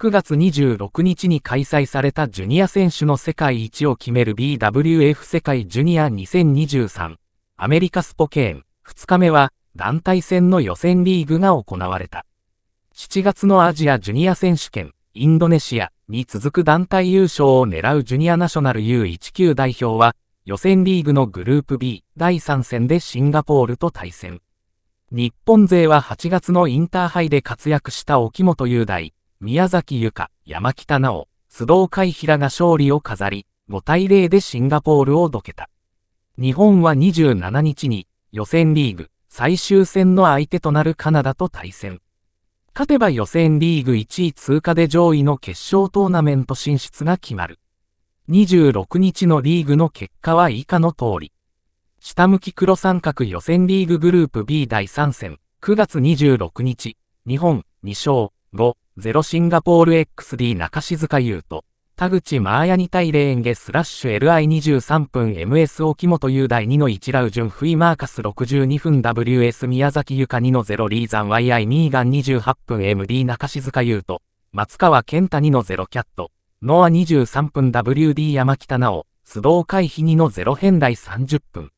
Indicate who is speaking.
Speaker 1: 9月26日に開催されたジュニア選手の世界一を決める BWF 世界ジュニア2023アメリカスポケーン2日目は団体戦の予選リーグが行われた。7月のアジアジュニア選手権インドネシアに続く団体優勝を狙うジュニアナショナル U19 代表は予選リーグのグループ B 第3戦でシンガポールと対戦。日本勢は8月のインターハイで活躍した沖本雄大、宮崎由香、山北直、須藤海平が勝利を飾り、5対0でシンガポールをどけた。日本は27日に予選リーグ最終戦の相手となるカナダと対戦。勝てば予選リーグ1位通過で上位の決勝トーナメント進出が決まる。26日のリーグの結果は以下の通り。下向き黒三角予選リーググループ B 第3戦、9月26日、日本2勝5ゼロシンガポール XD 中静香優と、田口マーヤ2対ーンゲスラッシュ LI23 分 MS 沖本雄大2の1ラウジュンフイマーカス62分 WS 宮崎ゆか2の0リーザン YI ミーガン28分 MD 中静香優と、松川健太2の0キャット、ノア23分 WD 山北直、須藤海比2の0変来30分。